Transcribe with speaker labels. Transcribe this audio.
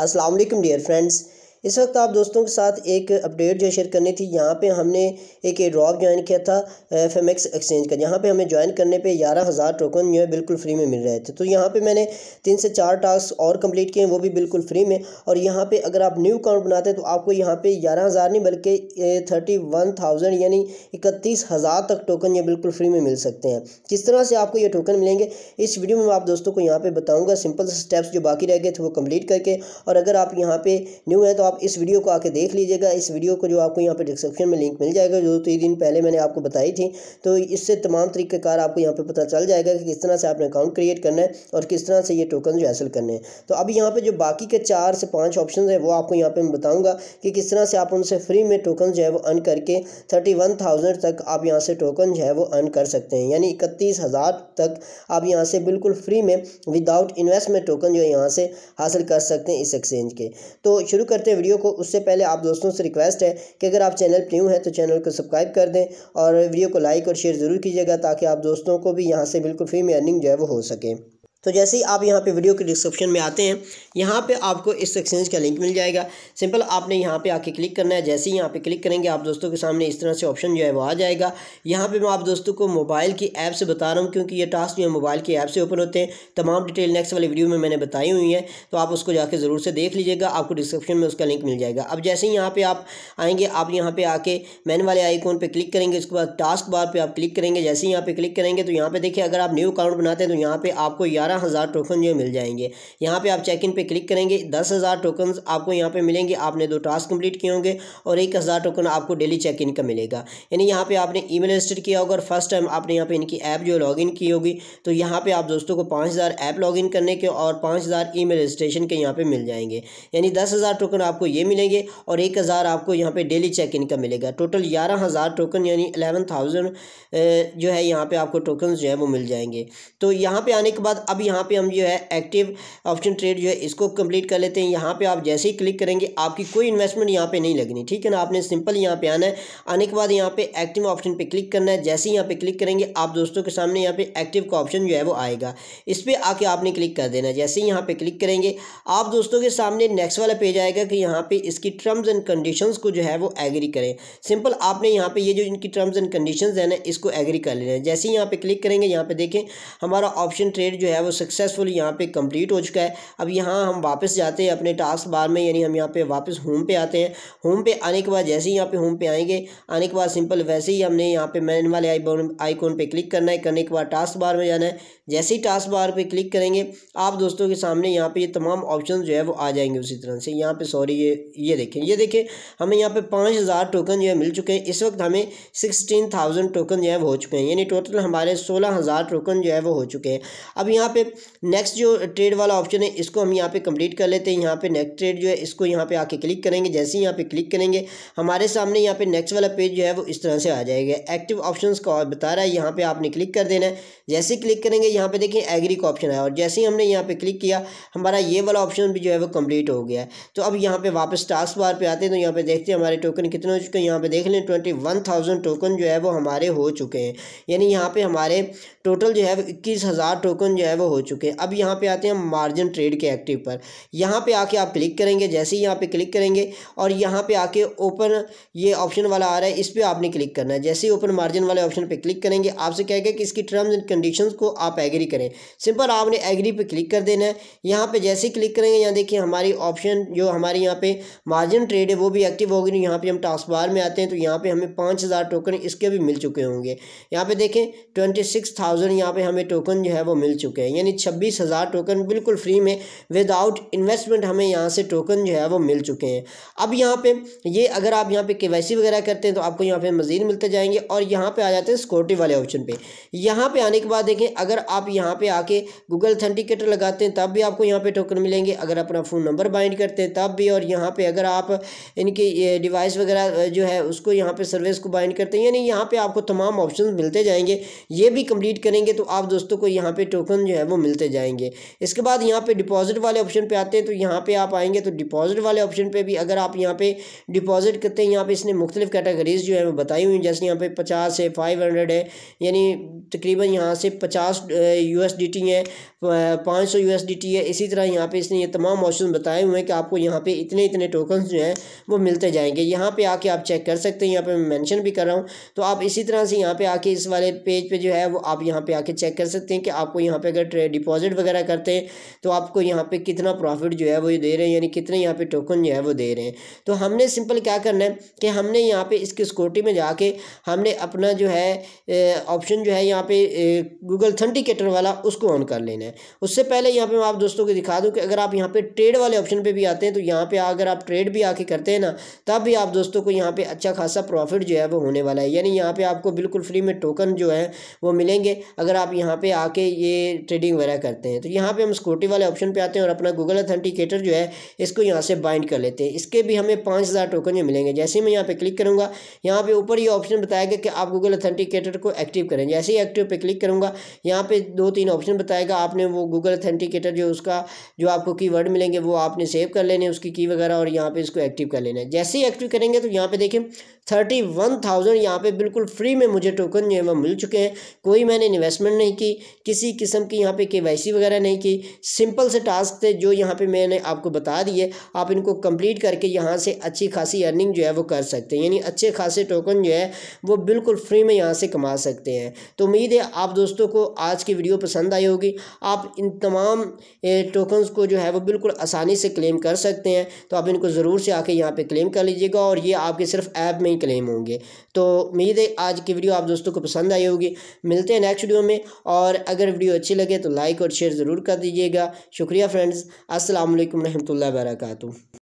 Speaker 1: Assalamualaikum, alaikum dear friends. इस वक्त आप दोस्तों के साथ एक अपडेट जो शेयर करनी थी यहाँ पे हमने एक ए ड्रॉप ज्वाइन किया था एक्स एक्सचेंज का यहाँ पे हमें ज्वाइन करने पे ग्यारह हज़ार टोकन जो है बिल्कुल फ्री में मिल रहे थे तो यहाँ पे मैंने तीन से चार टास्क और कंप्लीट किए वो भी बिल्कुल फ्री में और यहाँ पे अगर आप न्यू अकाउंट बनाते हैं तो आपको यहाँ पे ग्यारह हज़ार नहीं बल्कि थर्टी वन थाउजेंड यानी इकतीस हज़ार तक टोकन ये बिल्कुल फ्री में मिल सकते हैं किस तरह से आपको ये टोकन मिलेंगे इस वीडियो में आप दोस्तों को यहाँ पर बताऊँगा सिंपल स्टेप्स जो बाकी रह गए थे वो कम्प्लीट करके और अगर आप यहाँ पर न्यू हैं तो आप इस वीडियो को आके देख लीजिएगा इस वीडियो को जो आपको यहाँ पे डिस्क्रिप्शन में लिंक मिल जाएगा जो तीन तो दिन पहले मैंने आपको बताई थी तो इससे तमाम तरीक़ेकार आपको यहाँ पर पता चल जाएगा कि किस तरह से आपने अकाउंट क्रिएट करना है और किस तरह से ये टोकन जो हासिल करने हैं तो अभी यहाँ पर जो बाकी के चार से पाँच ऑप्शन है वो आपको यहाँ पर मैं बताऊँगा कि किस तरह से आप उनसे फ्री में टोकन जो है वो अर्न करके थर्टी वन थाउजेंड तक आप यहाँ से टोकन जो है वो अर्न कर सकते हैं यानी इकतीस हज़ार तक आप यहाँ से बिल्कुल फ्री में विदाउट इन्वेस्टमेंट टोकन जो है यहाँ से हासिल कर सकते हैं इस एक्सचेंज के तो शुरू करते हैं वीडियो को उससे पहले आप दोस्तों से रिक्वेस्ट है कि अगर आप चैनल पर न्यू हैं तो चैनल को सब्सक्राइब कर दें और वीडियो को लाइक और शेयर ज़रूर कीजिएगा ताकि आप दोस्तों को भी यहाँ से बिल्कुल फ्री में अर्निंग जो है वो हो सके तो जैसे ही आप यहाँ पे वीडियो के डिस्क्रिप्शन में आते हैं यहाँ पे आपको इस एक्सचेंज का लिंक मिल जाएगा सिंपल आपने यहाँ पे आके क्लिक करना है जैसे ही यहाँ पे क्लिक करेंगे आप दोस्तों के सामने इस तरह से ऑप्शन जो है वो आ जाएगा यहाँ पे मैं आप दोस्तों को मोबाइल की ऐप से बता रहा हूँ क्योंकि ये टास्क जो है मोबाइल की ऐप से ओपन होते हैं तमाम डिटेल नेक्स्ट वाली वीडियो में मैंने बताई हुई है तो आप उसको जाकर ज़रूर से देख लीजिएगा आपको डिस्क्रिप्शन में उसका लिंक मिल जाएगा अब जैसे ही यहाँ पर आप आएंगे आप यहाँ पर आके मैन वाले आइकॉन पर क्लिक करेंगे उसके बाद टास्क बार पर आप क्लिक करेंगे जैसे ही यहाँ पर क्लिक करेंगे तो यहाँ पर देखिए अगर आप न्यू अकाउंट बनाते हैं तो यहाँ पर आपको ग्यारह ग्यारह हज़ार टोकन जो मिल जाएंगे यहाँ पे आप चेक इन पे क्लिक करेंगे दस हज़ार टोकन आपको यहाँ पे मिलेंगे आपने दो टास्क कंप्लीट किए होंगे और एक हज़ार टोकन आपको डेली चेक इन का मिलेगा यानी यहाँ पे आपने ई मेल रजिस्टर किया होगा और फर्स्ट टाइम आपने यहाँ पे इनकी ऐप जो लॉग इन की होगी तो यहाँ पे आप दोस्तों को पाँच हज़ार ऐप लॉग इन करने के और पाँच हज़ार ई मेल रजिस्ट्रेशन के यहाँ पर मिल जाएंगे यानी दस हज़ार टोकन आपको ये मिलेंगे और एक हज़ार आपको यहाँ पे डेली चेक इन का मिलेगा टोटल ग्यारह हज़ार टोकन यानी अलेवन थाउजेंड जो है यहाँ पे आपको टोकन जो है वो मिल जाएंगे तो यहाँ पर आने के बाद अब यहाँ पे हम जो है एक्टिव ऑप्शन ट्रेड जो है इसको कंप्लीट कर लेते हैं यहाँ पे आप जैसे ही क्लिक करेंगे आपकी कोई इन्वेस्टमेंट यहाँ पे नहीं लगनी ठीक है ना आपने सिंपल यहाँ पे आना है आने के बाद यहाँ पे एक्टिव ऑप्शन पे क्लिक करना है जैसे ही यहाँ पे क्लिक करेंगे आप दोस्तों के सामने यहाँ पे एक्टिव का ऑप्शन जो है वो आएगा इस पर आके आपने क्लिक कर देना जैसे ही यहाँ पे क्लिक करेंगे आप दोस्तों के सामने नेक्स्ट वाला पेज आएगा कि यहाँ पे इसकी टर्म्स एंड कंडीशन को जो है वो एग्री करें सिंपल आपने यहाँ पे ये जो इनकी टर्म्स एंड कंडीशन है ना इसको एग्री कर लेना है जैसे ही यहाँ पे क्लिक करेंगे यहाँ पे देखें हमारा ऑप्शन ट्रेड जो है वो सक्सेसफुल यहाँ पे कंप्लीट हो चुका है अब यहाँ हम वापस जाते हैं अपने टास्क बार में यानी हम यहाँ पे वापस होम पे आते हैं होम पे आने के बाद जैसे ही यहाँ पे होम पे आएंगे आने के बाद सिंपल वैसे ही हमने यहाँ पे मैन वाले आईकॉन आईकॉन पे क्लिक करना है करने के बाद टास्क बार में जाना है जैसे ही टास्क बार पे क्लिक करेंगे आप दोस्तों के सामने यहाँ पे ये तमाम ऑप्शन जो है वो आ जाएंगे उसी तरह से यहाँ पे सॉरी ये ये देखें ये देखें हमें यहाँ पे पाँच हज़ार टोकन जो है मिल चुके हैं इस वक्त हमें सिक्सटीन थाउजेंड टोकन जो है वो हो चुके हैं यानी टोटल हमारे सोलह हज़ार टोकन जो है वो हो चुके हैं अब यहाँ पर नेक्स्ट जो ट्रेड वाला ऑप्शन है इसको हम यहाँ पर कम्प्लीट कर लेते हैं यहाँ पर नेक्स्ट ट्रेड जो है इसको यहाँ पर आके क्लिक करेंगे जैसे ही यहाँ पे क्लिक करेंगे हमारे सामने यहाँ पे नेक्स्ट वाला पेज जो है वो इस तरह से आ जाएगा एक्टिव ऑप्शन का बता रहा है यहाँ पर आपने क्लिक कर देना है जैसे क्लिक करेंगे यहाँ पे देखिए एग्री का ऑप्शन आया और जैसे ही हमने यहाँ पे क्लिक किया हमारा ये वाला ऑप्शन भी जो है वो कंप्लीट हो गया है तो अब यहाँ पे वापस टास्क बार पे आते हैं तो यहाँ पे देखते हैं हमारे टोकन कितने हो चुके हैं यहाँ पे देख लें ट्वेंटी वन थाउजेंड टोकन जो है वो हमारे हो चुके हैं यानी यहाँ पर हमारे टोटल जो है वो इक्कीस हज़ार टोकन जो है वो हो चुके हैं अब यहाँ पर आते हैं मार्जिन ट्रेड के एक्टिव पर यहाँ पर आके आप क्लिक करेंगे जैसे ही यहाँ पर क्लिक करेंगे और यहाँ पर आके ओपन ये ऑप्शन वाला आ रहा है इस पर आपने क्लिक करना है जैसे ही ओपन मार्जिन वाले ऑप्शन पर क्लिक करेंगे आपसे कह गया कि इसकी टर्म्स एंड कंडीशन को आप एग्री करें सिंपल आपने एग्री पे क्लिक कर देना है यहाँ पे जैसे ही क्लिक करेंगे यहाँ देखिए हमारी ऑप्शन जो हमारे यहाँ पे मार्जिन ट्रेड है वो भी एक्टिव होगी यहाँ पे हम टास्क बार में आते हैं तो यहाँ पे हमें पाँच हज़ार टोकन इसके भी मिल चुके होंगे यहाँ पे देखें ट्वेंटी सिक्स थाउजेंड यहाँ पे हमें टोकन जो है वो मिल चुके हैं यानी छब्बीस हज़ार टोकन बिल्कुल फ्री में विदाउट इन्वेस्टमेंट हमें यहाँ से टोकन जो है वो मिल चुके हैं अब यहाँ पर ये अगर आप यहाँ पर के वगैरह करते हैं तो आपको यहाँ पर मज़ीद मिलते जाएंगे और यहाँ पर आ जाते हैं सिक्योरिटी वाले ऑप्शन पर यहाँ पर आने के बाद देखें अगर आप यहाँ पे आके गूगल थेंटिकेटर लगाते हैं तब भी आपको यहाँ पे टोकन मिलेंगे अगर अपना फ़ोन नंबर बाइंड करते हैं तब भी और यहाँ पे अगर आप इनके डिवाइस वगैरह जो है उसको यहाँ पे सर्विस को बाइंड करते हैं यानी यहाँ पे आपको तमाम ऑप्शन मिलते जाएंगे ये भी कम्प्लीट करेंगे तो आप दोस्तों को यहाँ पे टोकन जो है वो मिलते जाएंगे इसके बाद यहाँ पर डिपॉजिट वाले ऑप्शन पर आते हैं तो यहाँ पर आप आएँगे तो डिपॉजिट वाले ऑप्शन पर भी अगर आप यहाँ पर डिपॉजिट करते हैं यहाँ पर इसने मुख्तलिफ कैटेगरीज जो है वो बताई हुई जैसे यहाँ पर पचास है फाइव हंड्रेड है यानी तकरीबन यहाँ से पचास यू एस डी टी है पाँच सौ यू एस डी टी है इसी तरह यहाँ पे इसने ये तमाम ऑप्शन बताए हुए हैं कि आपको यहाँ पे इतने इतने टोकन जो हैं वो मिलते जाएंगे यहाँ पे आके आप चेक कर सकते हैं यहाँ पे मैं मैंशन भी कर रहा हूँ तो आप इसी तरह से यहाँ पे आके इस वाले पेज पे जो है वो आप यहाँ पे आके चेक कर सकते हैं कि आपको यहाँ पे अगर डिपॉजिट वगैरह करते हैं तो आपको यहाँ पर कितना प्रॉफिट जो है वो दे रहे हैं यानी कितने यहाँ पर टोकन जो है वो दे रहे हैं तो हमने सिंपल क्या करना है कि हमने यहाँ पर इसकी सिक्योरिटी में जाके हमने अपना जो है ऑप्शन जो है यहाँ पे गूगल थंडी इंडिकेटर वाला उसको ऑन कर लेना है उससे पहले यहाँ पे मैं आप दोस्तों को दिखा दूँ कि अगर आप यहाँ पे ट्रेड वाले ऑप्शन पे भी आते हैं तो यहाँ पे अगर आप ट्रेड भी आके करते हैं ना तब भी आप दोस्तों को यहाँ पे अच्छा खासा प्रॉफिट जो है वो होने वाला है यानी यहाँ पर आपको बिल्कुल फ्री में टोकन जो है वो मिलेंगे अगर आप यहाँ पे आके ये ट्रेडिंग वगैरह करते हैं तो यहाँ पे हम स्कूटी वाले ऑप्शन पे आते हैं और अपना गूगल अथेंटिकेटर जो है इसको यहाँ से बाइंड कर लेते हैं इसके भी हमें पाँच हज़ार टोकन जो मिलेंगे जैसे ही मैं यहाँ पे क्लिक करूँगा यहाँ पे ऊपर ये ऑप्शन बताया गया कि आप गूगल अथेंटिकेटर को एक्टिव करें जैसे ही एक्टिव पे क्लिक करूंगा यहाँ पे दो तीन ऑप्शन बताएगा आपने वो गूगल अथेंटिकेटर जो उसका जो आपको कीवर्ड मिलेंगे वो आपने सेव कर लेने उसकी की वगैरह और यहाँ पे इसको एक्टिव कर लेना है जैसे ही एक्टिव करेंगे तो यहाँ पे देखें थर्टी वन थाउजेंड यहाँ पर बिल्कुल फ्री में मुझे टोकन जो है वो मिल चुके हैं कोई मैंने इन्वेस्टमेंट नहीं की किसी किस्म की यहाँ पर के वगैरह नहीं की सिंपल से टास्क थे जो यहाँ पर मैंने आपको बता दिए आप इनको कंप्लीट करके यहाँ से अच्छी खासी अर्निंग जो है वो कर सकते हैं यानी अच्छे खासे टोकन जो है वो बिल्कुल फ्री में यहाँ से कमा सकते हैं तो उम्मीद है आप दोस्तों को आज की की वीडियो पसंद आई होगी आप इन तमाम टोकन्स को जो है वो बिल्कुल आसानी से क्लेम कर सकते हैं तो आप इनको ज़रूर से आके यहाँ पे क्लेम कर लीजिएगा और ये आपके सिर्फ ऐप में ही क्लेम होंगे तो उम्मीद है आज की वीडियो आप दोस्तों को पसंद आई होगी मिलते हैं नेक्स्ट वीडियो में और अगर वीडियो अच्छी लगे तो लाइक और शेयर ज़रूर कर दीजिएगा शुक्रिया फ्रेंड्स असल वरहमल वर्का